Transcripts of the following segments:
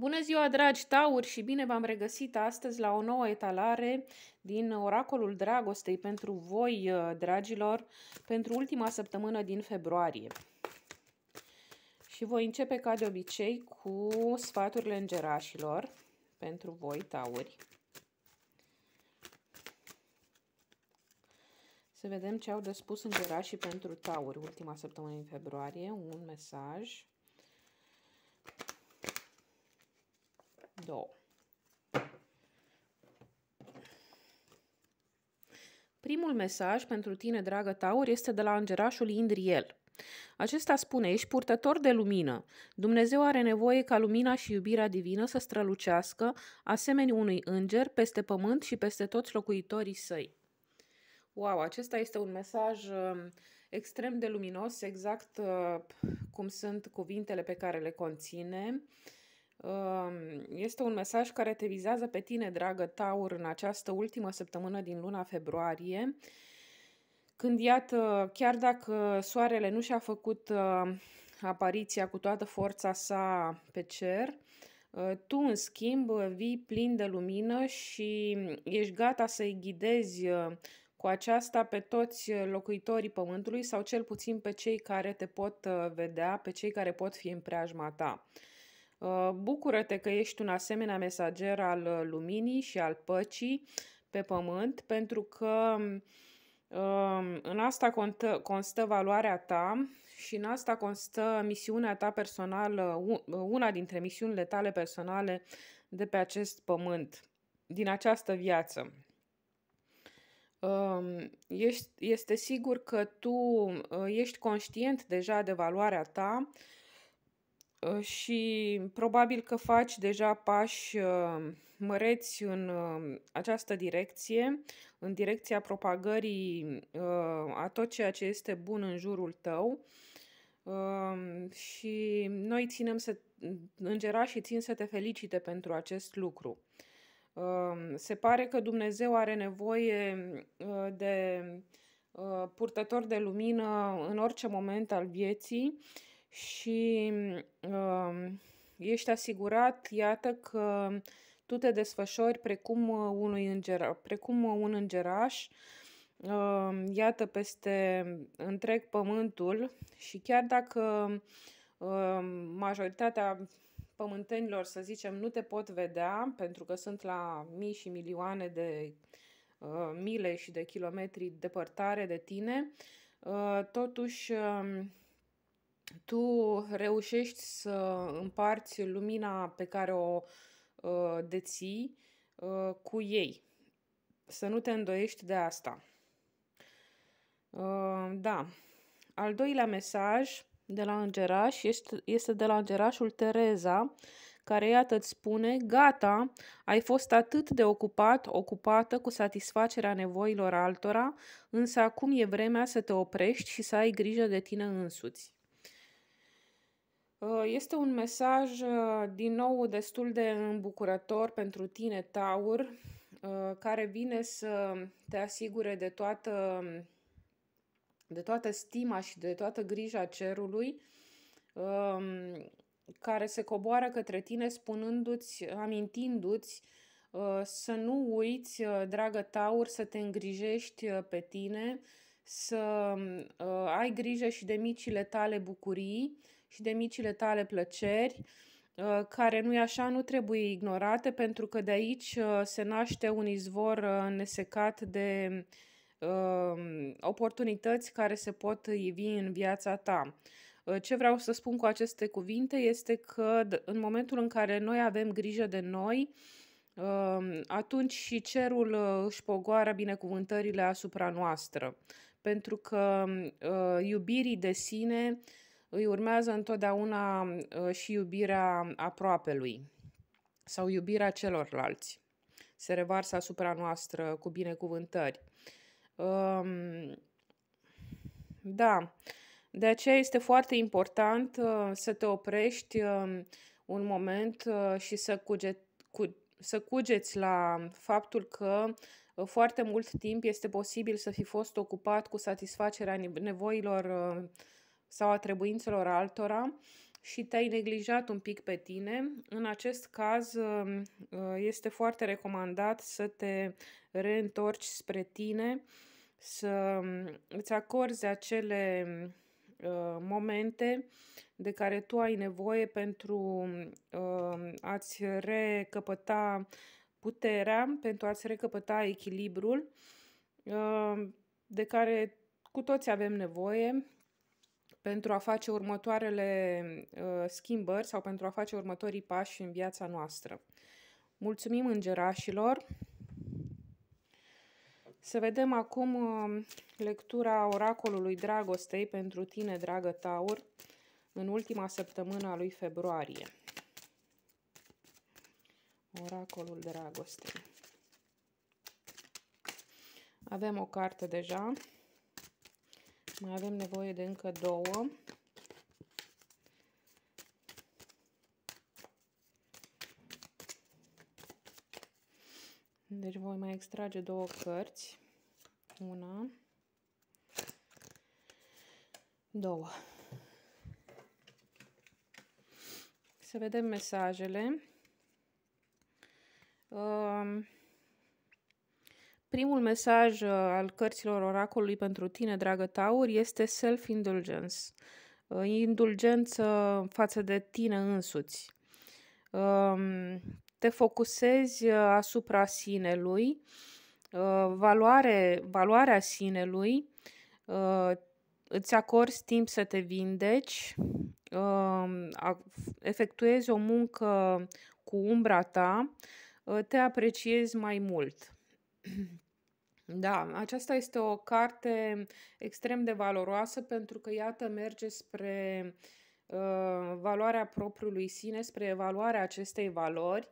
Bună ziua, dragi tauri, și bine v-am regăsit astăzi la o nouă etalare din Oracolul Dragostei pentru voi, uh, dragilor, pentru ultima săptămână din februarie. Și voi începe, ca de obicei, cu sfaturile îngerașilor pentru voi, tauri. Să vedem ce au de spus îngerașii pentru tauri ultima săptămână din februarie. Un mesaj. două. Primul mesaj pentru tine, dragă Taur, este de la îngerașul Indriel. Acesta spune, ești purtător de lumină. Dumnezeu are nevoie ca lumina și iubirea divină să strălucească asemenea unui înger peste pământ și peste toți locuitorii săi. Wow, acesta este un mesaj um, extrem de luminos, exact uh, cum sunt cuvintele pe care le conține. Este un mesaj care te vizează pe tine, dragă Taur, în această ultimă săptămână din luna februarie, când, iată, chiar dacă soarele nu și-a făcut uh, apariția cu toată forța sa pe cer, uh, tu, în schimb, vii plin de lumină și ești gata să-i ghidezi uh, cu aceasta pe toți locuitorii Pământului sau cel puțin pe cei care te pot vedea, pe cei care pot fi în preajma ta. Uh, bucură-te că ești un asemenea mesager al uh, luminii și al păcii pe pământ, pentru că um, în asta constă valoarea ta și în asta constă misiunea ta personală, uh, una dintre misiunile tale personale de pe acest pământ, din această viață. Um, ești, este sigur că tu ești conștient deja de valoarea ta Ă, și probabil că faci deja pași ă, măreți în ă, această direcție, în direcția propagării a tot ceea ce este bun în jurul tău. Și noi ținem să îngera și țin să te felicite pentru acest lucru. Se pare că Dumnezeu are nevoie de purtător de lumină în orice moment al vieții și uh, ești asigurat, iată, că tu te desfășori precum, uh, unui îngera, precum uh, un îngeraș, uh, iată, peste întreg pământul și chiar dacă uh, majoritatea pământenilor, să zicem, nu te pot vedea, pentru că sunt la mii și milioane de uh, mile și de kilometri departare de tine, uh, totuși uh, tu reușești să împarți lumina pe care o uh, deții uh, cu ei. Să nu te îndoiești de asta. Uh, da. Al doilea mesaj de la îngeraș este, este de la îngerașul Tereza, care iată îți spune, gata, ai fost atât de ocupat, ocupată cu satisfacerea nevoilor altora, însă acum e vremea să te oprești și să ai grijă de tine însuți. Uh, este un mesaj uh, din nou destul de îmbucurător pentru tine, Taur, uh, care vine să te asigure de toată, de toată stima și de toată grija cerului um, care se coboară către tine spunându-ți, amintindu-ți să nu uiți, dragă Taur, să te îngrijești pe tine, să ai grijă și de micile tale bucurii, și de micile tale plăceri, uh, care nu i așa, nu trebuie ignorate, pentru că de aici uh, se naște un izvor uh, nesecat de oportunități care se pot ivi în viața ta. Ce vreau să spun cu aceste cuvinte este că în momentul în care noi avem grijă de noi, atunci și cerul își pogoară binecuvântările asupra noastră, pentru că iubirii de sine îi urmează întotdeauna uh, și iubirea aproapelui sau iubirea celorlalți. Se revarsă asupra noastră cu binecuvântări. Um, da, de aceea este foarte important uh, să te oprești um, un moment uh, și să, cuge, cu, să cugeți la faptul că foarte mult timp este posibil să fi fost ocupat cu satisfacerea nevoilor uh, sau a trebuințelor altora și te-ai neglijat un pic pe tine, în acest caz um, uh, este foarte recomandat să te reîntorci spre tine, să um, îți acorzi acele uh, momente de care tu ai nevoie pentru um, uh, a-ți recăpăta puterea, pentru a-ți recăpăta echilibrul de care cu toți avem nevoie pentru a face următoarele uh, schimbări sau pentru a face următorii pași în viața noastră. Mulțumim îngerașilor! Să vedem acum uh, lectura oracolului dragostei pentru tine, dragă Taur, în ultima săptămână a lui februarie. Oracolul dragostei. Avem o carte deja. Mai avem nevoie de încă două. Deci voi mai extrage două cărți. Una. Două. Să vedem mesajele. Um, Primul mesaj uh, al cărților oracolului pentru tine, dragă Taur, este self-indulgence, uh, indulgență față de tine însuți. Um, te focusezi uh, asupra sinelui, valoare, valoarea sinelui, îți acorzi timp să te vindeci, um, efectuezi o muncă cu umbra ta, te apreciezi mai mult. Da, aceasta este o carte extrem de valoroasă pentru că, iată, merge spre uh, valoarea propriului sine, spre evaluarea acestei valori.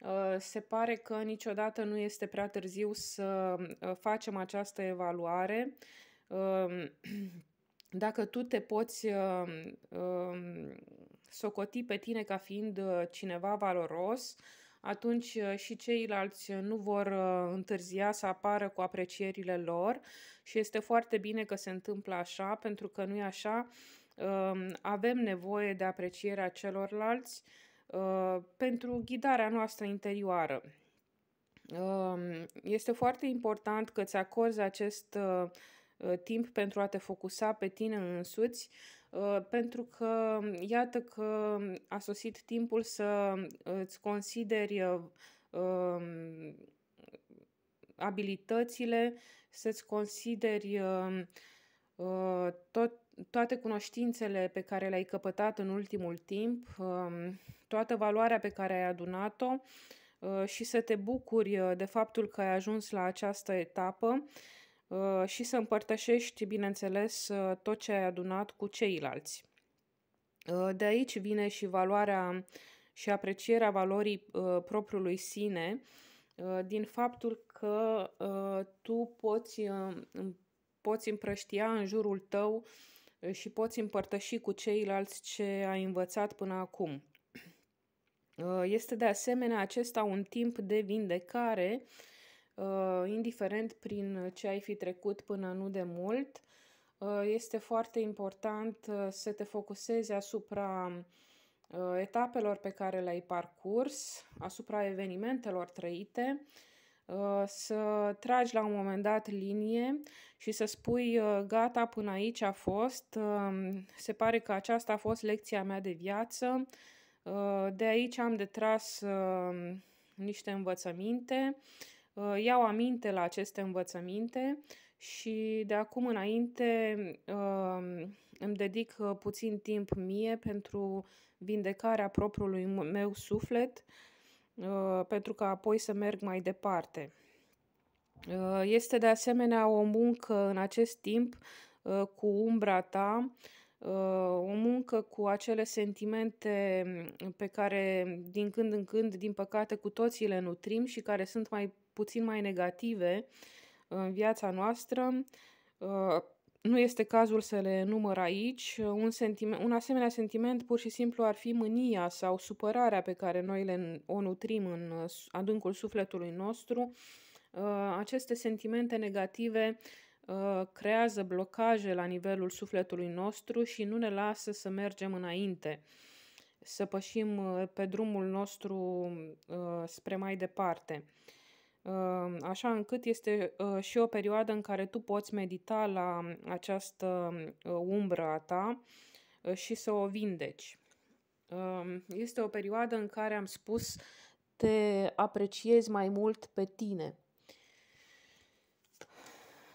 Uh, se pare că niciodată nu este prea târziu să uh, facem această evaluare. Um, dacă tu te poți uh, um, socoti pe tine ca fiind cineva valoros, atunci uh, și ceilalți uh, nu vor uh, întârzia să apară cu aprecierile lor și este foarte bine că se întâmplă așa, pentru că nu e așa, um, avem nevoie de aprecierea celorlalți pentru ghidarea noastră interioară. Um, este foarte important că îți acorzi acest timp pentru a te focusa pe tine însuți Uh, pentru că iată că a sosit timpul să uh, îți consideri uh, um, abilitățile, să-ți consideri um, tot, toate cunoștințele pe care le-ai căpătat în ultimul timp, um, toată valoarea pe care ai adunat-o și să te bucuri de faptul că ai ajuns la această etapă Uh, și să împărtășești, bineînțeles, uh, tot ce ai adunat cu ceilalți. Uh, de aici vine și valoarea și aprecierea valorii propriului sine, din faptul că tu poți, poți împrăștia în jurul tău și poți împărtăși cu ceilalți ce ai învățat până acum. Este de asemenea acesta un timp de vindecare Uh, indiferent prin ce ai fi trecut până nu de mult, uh, este foarte important uh, să te focusezi asupra etapelor pe care le-ai parcurs, asupra evenimentelor trăite, să tragi la un moment dat linie și să spui gata, până aici a fost, um, se pare că aceasta a fost lecția mea de viață, de aici am de tras um, niște învățăminte, Uh, iau aminte la aceste învățăminte și de acum înainte um, îmi dedic uh, puțin timp mie pentru vindecarea propriului meu suflet, uh, pentru că apoi să merg mai departe. Este de asemenea o muncă în acest timp cu umbra ta, o muncă cu acele sentimente mm, pe care din când în când, din păcate, cu toții le nutrim și care sunt mai puțin mai negative în viața noastră. Uh, nu este cazul să le număr aici. Un, sentiment, un asemenea sentiment pur și simplu ar fi mânia sau supărarea pe care noi le, o nutrim în adâncul sufletului nostru. Uh, aceste sentimente negative uh, creează blocaje la nivelul sufletului nostru și nu ne lasă să mergem înainte, să pășim pe drumul nostru spre mai departe așa încât este uh, și o perioadă în care tu poți medita la această uh, umbră a ta uh, și să o vindeci. Um, este o perioadă în care am spus te apreciezi mai mult pe tine.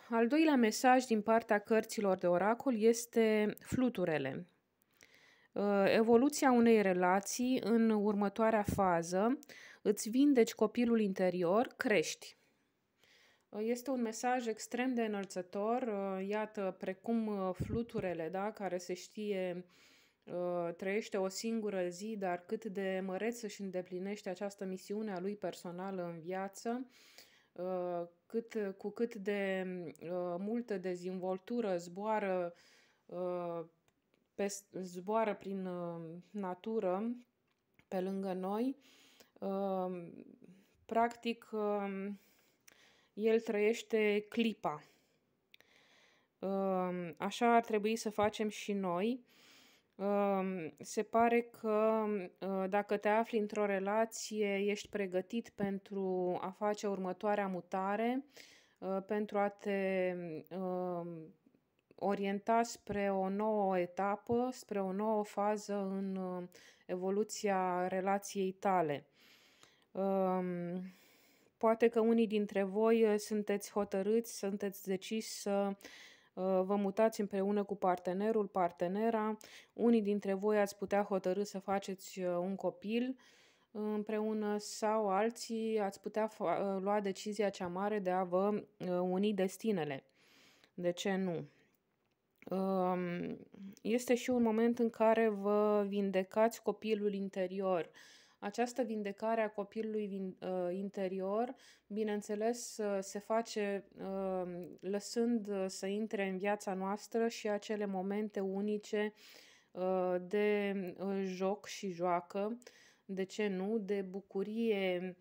Al doilea mesaj din partea cărților de oracol este fluturele. Ă, evoluția unei relații în următoarea fază, îți vindeci copilul interior, crești. Ă, este un mesaj extrem de înălțător, ă, iată, precum fluturele, da, care se știe trăiește o singură zi, dar cât de măreț își îndeplinește această misiune a lui personală în viață, cât, cu cât de multă dezinvoltură zboară pe, zboară prin uh, natură pe lângă noi. Um, practic, um, el trăiește clipa. Um, așa ar trebui să facem și noi. Se pare că uh, dacă te afli într-o relație, ești pregătit pentru a face următoarea mutare, uh, pentru a te orienta spre o nouă etapă, spre o nouă fază în uh, evoluția relației tale. Um, poate că unii dintre voi uh, sunteți hotărâți, sunteți deciși să uh, vă mutați împreună cu partenerul, partenera. Unii dintre voi ați putea hotărâ să faceți un copil împreună sau alții ați putea lua decizia cea mare de a vă uni destinele. De ce nu? este și un moment în care vă vindecați copilul interior. Această vindecare a copilului uh, interior, bineînțeles, uh, se face uh, lăsând să intre în viața noastră și acele momente unice de joc și joacă, de ce nu, de bucurie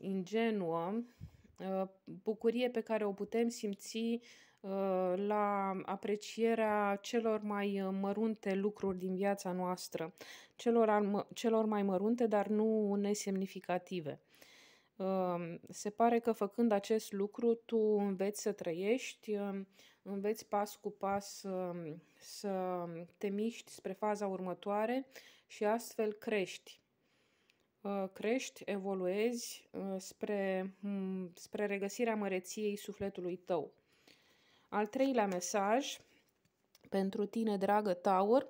ingenuă, bucurie pe care o putem simți Uh, la aprecierea celor mai uh, mărunte lucruri din viața noastră, celor, celor mai mărunte, dar nu nesemnificative. Uh, se pare că făcând acest lucru, tu înveți să trăiești, înveți pas cu pas să te miști spre faza următoare și astfel crești crești, evoluezi spre, spre regăsirea măreției sufletului tău. Al treilea mesaj pentru tine, dragă Taur,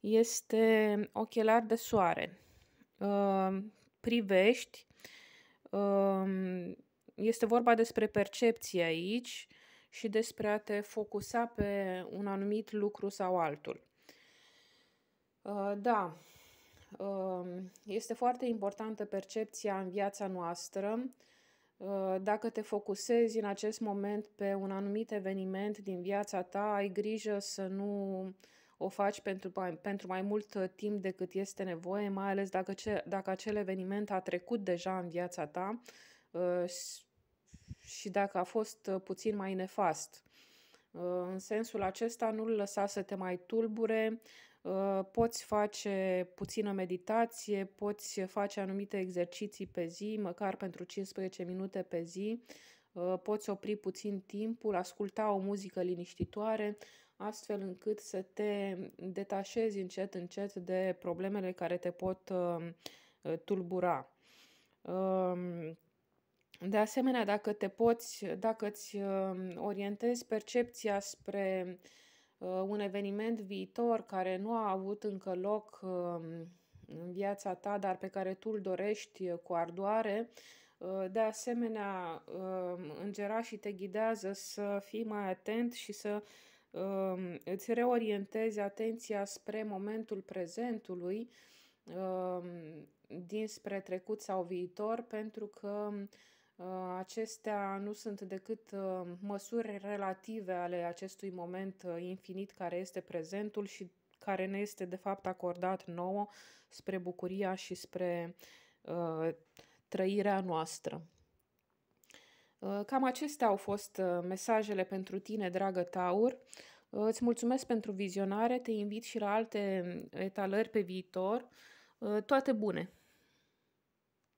este ochelar de soare. Ehm, privești, ehm, este vorba despre percepție aici și despre a te focusa pe un anumit lucru sau altul. Ehm, da, este foarte importantă percepția în viața noastră Uh, dacă te focusezi în acest moment pe un anumit eveniment din viața ta, ai grijă să nu o faci pentru, pentru mai mult uh, timp decât este nevoie, mai ales dacă, ce, dacă acel eveniment a trecut deja în viața ta uh, și dacă a fost puțin mai nefast. În sensul acesta, nu-l lăsa să te mai tulbure, ă, poți face puțină meditație, poți face anumite exerciții pe zi, măcar pentru 15 minute pe zi, ă, poți opri puțin timpul, asculta o muzică liniștitoare, astfel încât să te detașezi încet, încet de problemele care te pot ă, tulbura. De asemenea, dacă te poți, dacă îți um, orientezi percepția spre uh, un eveniment viitor care nu a avut încă loc um, în viața ta, dar pe care tu îl dorești uh, cu ardoare, uh, de asemenea, um, și te ghidează să fii mai atent și să îți reorientezi atenția spre momentul prezentului, dinspre trecut sau viitor, pentru că Uh, acestea nu sunt decât uh, măsuri relative ale acestui moment uh, infinit care este prezentul și care ne este de fapt acordat nouă spre bucuria și spre uh, trăirea noastră. cam acestea au fost mesajele pentru tine, dragă Taur. îți mulțumesc pentru vizionare, te invit și la alte um, etalări pe viitor. Toate bune!